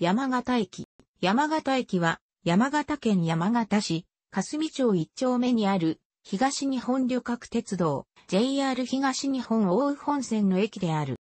山形駅。山形駅は、山形県山形市、霞町一丁目にある、東日本旅客鉄道、JR 東日本大宇本線の駅である。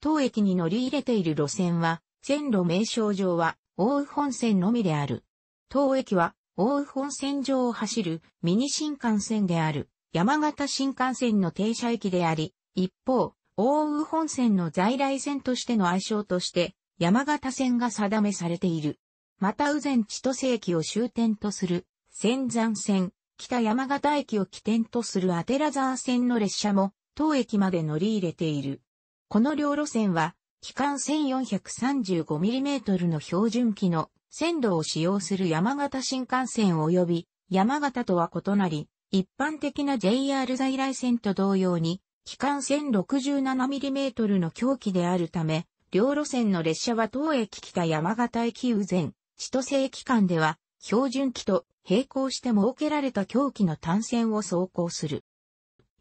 当駅に乗り入れている路線は、線路名称上は、大宇本線のみである。当駅は、大宇本線上を走るミニ新幹線である、山形新幹線の停車駅であり、一方、大宇本線の在来線としての愛称として、山形線が定めされている。また、右前千歳駅を終点とする、仙山線、北山形駅を起点とするアテラザー線の列車も、当駅まで乗り入れている。この両路線は、期間 1435mm の標準機の線路を使用する山形新幹線及び山形とは異なり、一般的な JR 在来線と同様に、期間 1067mm の狂気であるため、両路線の列車は当駅北山形駅右前、千歳駅間では、標準機と並行して設けられた狂気の単線を走行する。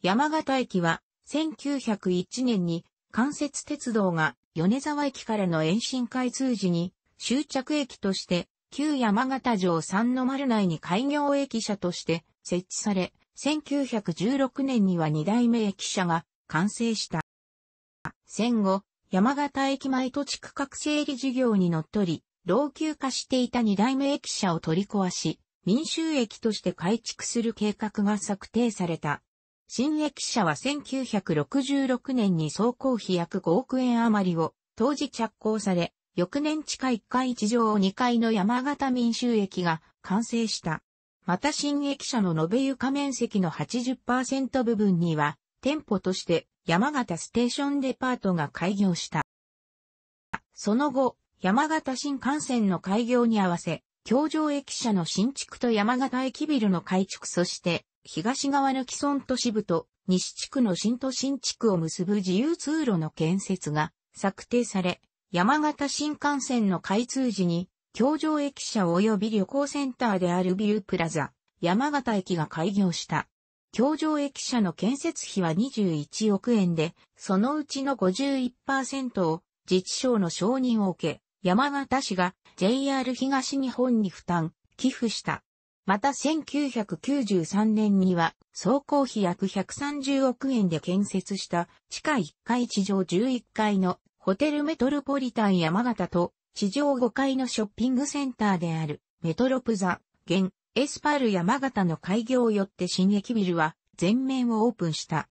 山形駅は、1901年に関節鉄道が米沢駅からの延伸開通時に終着駅として旧山形城三の丸内に開業駅舎として設置され、1916年には二代目駅舎が完成した。戦後、山形駅前土地区画整理事業にのっとり、老朽化していた二代目駅舎を取り壊し、民衆駅として改築する計画が策定された。新駅舎は1966年に総工費約5億円余りを当時着工され、翌年地下1階地上2階の山形民衆駅が完成した。また新駅舎の延べ床面積の80%部分には店舗として山形ステーションデパートが開業した。その後、山形新幹線の開業に合わせ、京城駅舎の新築と山形駅ビルの改築そして、東側の既存都市部と西地区の新都新地区を結ぶ自由通路の建設が策定され、山形新幹線の開通時に、京城駅舎及び旅行センターであるビュープラザ、山形駅が開業した。橋上駅舎の建設費は21億円で、そのうちの51%を自治省の承認を受け、山形市が JR 東日本に負担、寄付した。また1993年には、総工費約130億円で建設した地下1階地上11階のホテルメトロポリタン山形と地上5階のショッピングセンターであるメトロプザ、現エスパール山形の開業をよって新駅ビルは全面をオープンした。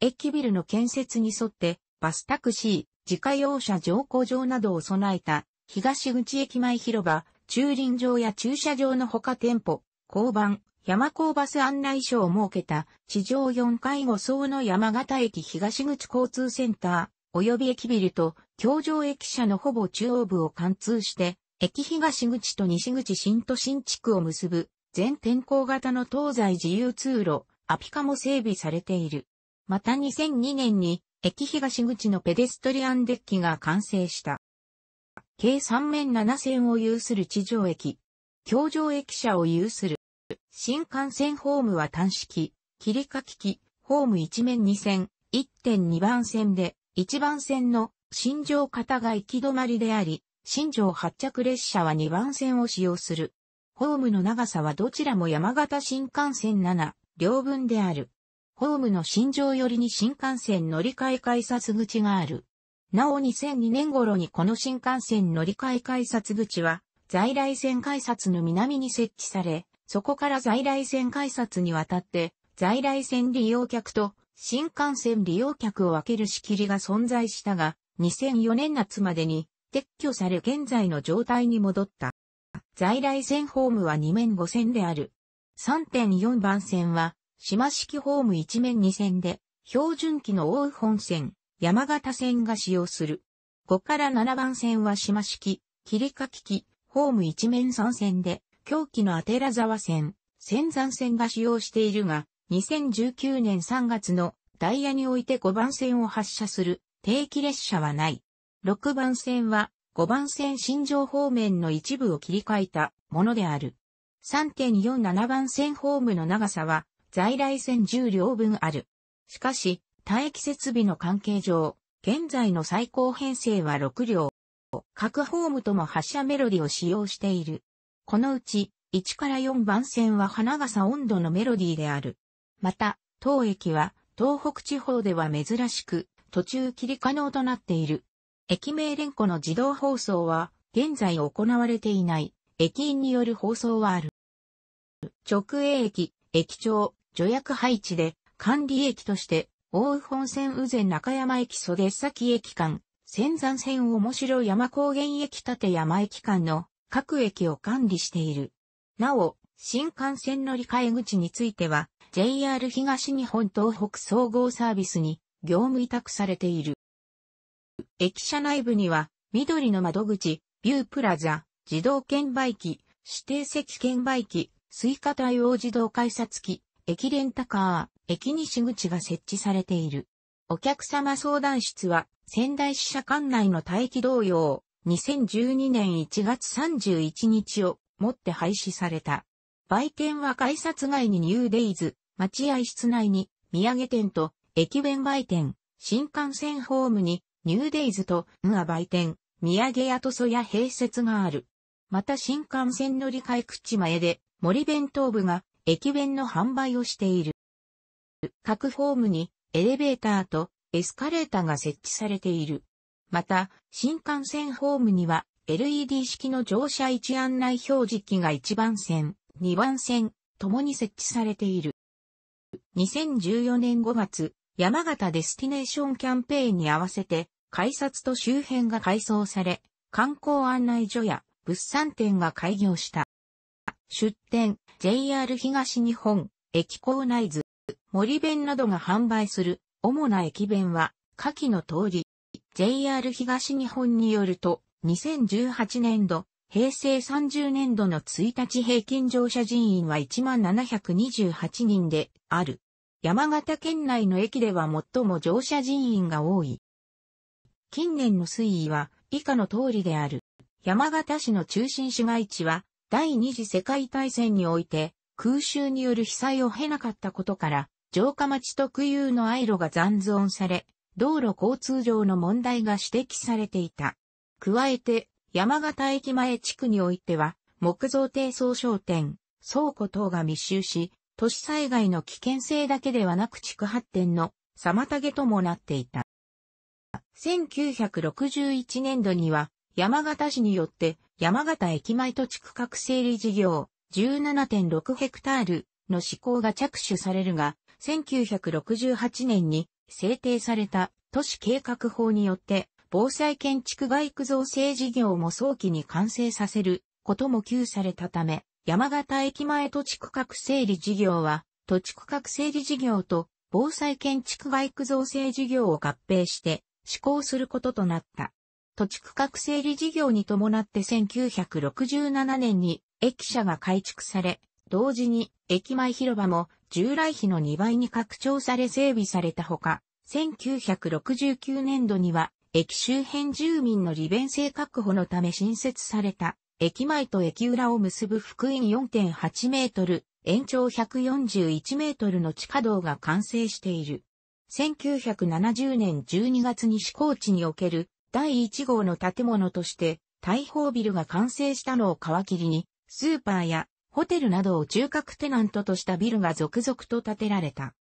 駅ビルの建設に沿ってバスタクシー、自家用車乗降場などを備えた東口駅前広場、駐輪場や駐車場のほか店舗、交番、山港バス案内所を設けた地上4階5層の山形駅東口交通センター及び駅ビルと京上駅舎のほぼ中央部を貫通して駅東口と西口新都心地区を結ぶ全天候型の東西自由通路、アピカも整備されている。また2002年に駅東口のペデストリアンデッキが完成した。計3面7線を有する地上駅、橋上駅舎を有する。新幹線ホームは単式、切り書き機、ホーム1面2線、1.2番線で、1番線の新城方が行き止まりであり、新庄発着列車は2番線を使用する。ホームの長さはどちらも山形新幹線7、両分である。ホームの新庄寄りに新幹線乗り換え改札口がある。なお2002年頃にこの新幹線乗り換え改札口は、在来線改札の南に設置され、そこから在来線改札に渡って、在来線利用客と新幹線利用客を分ける仕切りが存在したが、2004年夏までに撤去され現在の状態に戻った。在来線ホームは2面5線である。3.4番線は、島式ホーム1面2線で、標準機の大本線、山形線が使用する。5から7番線は島式、切りかき機、ホーム1面3線で、狂気のアテラ沢線、仙山線が使用しているが、2019年3月のダイヤにおいて5番線を発車する定期列車はない。6番線は5番線新城方面の一部を切り替えたものである。3.47番線ホームの長さは在来線10両分ある。しかし、待機設備の関係上、現在の最高編成は6両。各ホームとも発車メロディを使用している。このうち、1から4番線は花笠温度のメロディーである。また、当駅は東北地方では珍しく途中切り可能となっている。駅名連呼の自動放送は、現在行われていない、駅員による放送はある。直営駅、駅長、助役配置で、管理駅として、大宇本線宇前中山駅袖崎駅間、仙山線面白山高原駅立山駅間の各駅を管理している。なお、新幹線乗り換え口については、JR 東日本東北総合サービスに業務委託されている。駅舎内部には、緑の窓口、ビュープラザ、自動券売機、指定席券売機、スイカ対応自動改札機、駅レンタカー、駅西口が設置されている。お客様相談室は、仙台支社管内の待機同様、2012年1月31日をもって廃止された。売店は改札外にニューデイズ、待合室内に、土産店と駅弁売店、新幹線ホームにニューデイズと、ンア売店、土産屋とそや併設がある。また新幹線乗り換え口前で、森弁当部が駅弁の販売をしている。各ホームにエレベーターとエスカレーターが設置されている。また、新幹線ホームには LED 式の乗車位置案内表示機が1番線、2番線、ともに設置されている。2014年5月、山形デスティネーションキャンペーンに合わせて、改札と周辺が改装され、観光案内所や物産展が開業した。出店、JR 東日本、駅構内図、森弁などが販売する主な駅弁は、下記の通り、JR 東日本によると、2018年度、平成30年度の1日平均乗車人員は1728人である。山形県内の駅では最も乗車人員が多い。近年の推移は以下の通りである。山形市の中心市街地は第二次世界大戦において空襲による被災を経なかったことから城下町特有の愛路が残存され道路交通上の問題が指摘されていた。加えて山形駅前地区においては木造低層商店、倉庫等が密集し、都市災害の危険性だけではなく地区発展の妨げともなっていた。1961年度には、山形市によって、山形駅前土地区画整理事業、17.6ヘクタールの施行が着手されるが、1968年に制定された都市計画法によって、防災建築外区造成事業も早期に完成させることも急されたため、山形駅前土地区画整理事業は、土地区画整理事業と防災建築外区造成事業を合併して、施行することとなった。土地区画整理事業に伴って1967年に駅舎が改築され、同時に駅前広場も従来比の2倍に拡張され整備されたほか、1969年度には駅周辺住民の利便性確保のため新設された駅前と駅裏を結ぶ福音4.8メートル、延長141メートルの地下道が完成している。1970年12月に施高地における第1号の建物として大砲ビルが完成したのを皮切りに、スーパーやホテルなどを中核テナントとしたビルが続々と建てられた。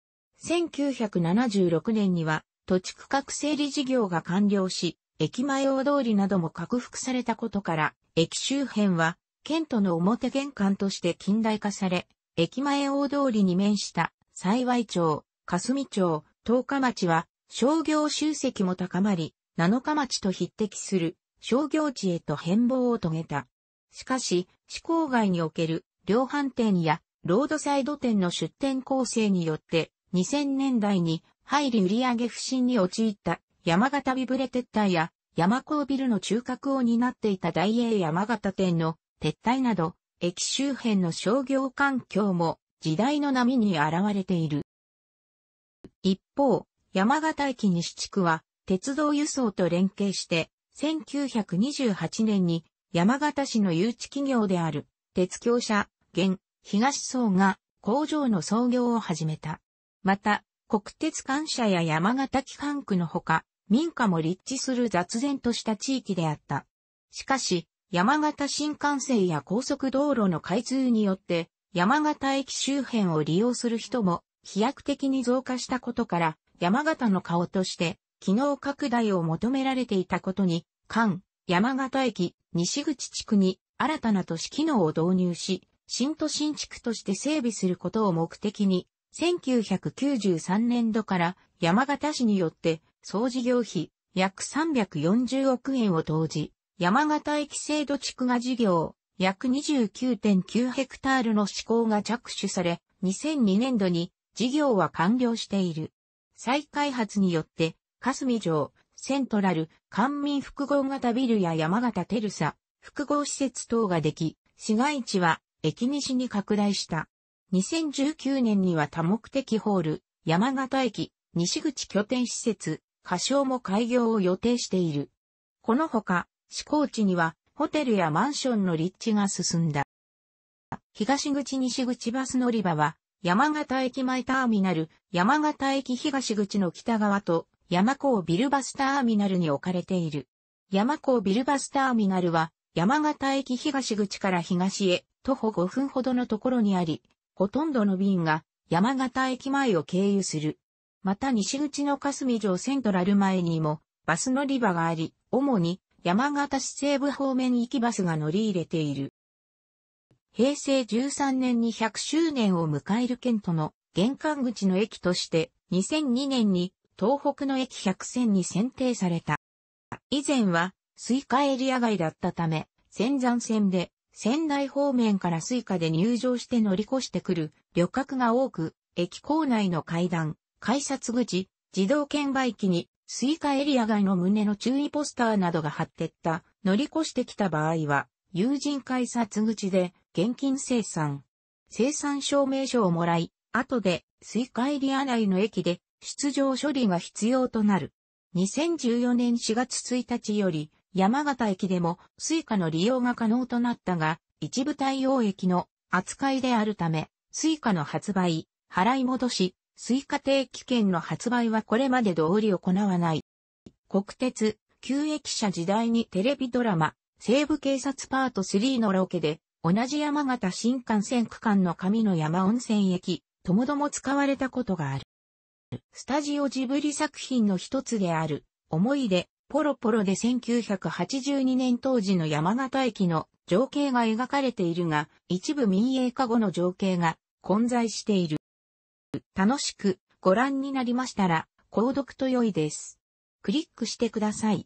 1976年には土地区画整理事業が完了し、駅前大通りなども拡幅されたことから、駅周辺は、県都の表玄関として近代化され、駅前大通りに面した、幸町、霞町、十日町は商業集積も高まり、七日町と匹敵する商業地へと変貌を遂げた。しかし、市郊外における量販店やロードサイド店の出店構成によって、2000年代に入り売上不振に陥った山形ビブレ撤退や山高ビルの中核を担っていた大英山形店の撤退など、駅周辺の商業環境も時代の波に現れている。一方、山形駅西地区は鉄道輸送と連携して、1928年に山形市の誘致企業である鉄橋社、現、東層が工場の創業を始めた。また、国鉄官社や山形機関区のほか、民家も立地する雑然とした地域であった。しかし、山形新幹線や高速道路の開通によって、山形駅周辺を利用する人も飛躍的に増加したことから、山形の顔として、機能拡大を求められていたことに、関、山形駅、西口地区に、新たな都市機能を導入し、新都心地区として整備することを目的に、1993年度から山形市によって総事業費約340億円を投じ、山形駅制度地区が事業約29.9ヘクタールの施行が着手され、2002年度に事業は完了している。再開発によって、霞城、セントラル、官民複合型ビルや山形テルサ、複合施設等ができ、市街地は駅西に拡大した。2019年には多目的ホール、山形駅、西口拠点施設、仮称も開業を予定している。このほか、市高地にはホテルやマンションの立地が進んだ。東口西口バス乗り場は、山形駅前ターミナル、山形駅東口の北側と、山港ビルバスターミナルに置かれている。山港ビルバスターミナルは、山形駅東口から東へ、徒歩5分ほどのところにあり、ほとんどの便が、山形駅前を経由する。また西口の霞城セントラル前にも、バス乗り場があり、主に山形市西部方面行きバスが乗り入れている。平成13年に100周年を迎える県との玄関口の駅として2002年に東北の駅100選に選定された。以前はスイカエリア外だったため、仙山線で仙台方面からスイカで入場して乗り越してくる旅客が多く、駅構内の階段、改札口、自動券売機にスイカエリア外の胸の注意ポスターなどが貼ってった、乗り越してきた場合は、友人改札口で現金生産。生産証明書をもらい、後で、スイカエリア内の駅で、出場処理が必要となる。2014年4月1日より、山形駅でも、スイカの利用が可能となったが、一部対応駅の扱いであるため、スイカの発売、払い戻し、スイカ定期券の発売はこれまで通り行わない。国鉄、旧駅舎時代にテレビドラマ、西部警察パート3のロケで、同じ山形新幹線区間の上の山温泉駅、ともども使われたことがある。スタジオジブリ作品の一つである、思い出、ポロポロで1982年当時の山形駅の情景が描かれているが、一部民営化後の情景が混在している。楽しくご覧になりましたら、購読と良いです。クリックしてください。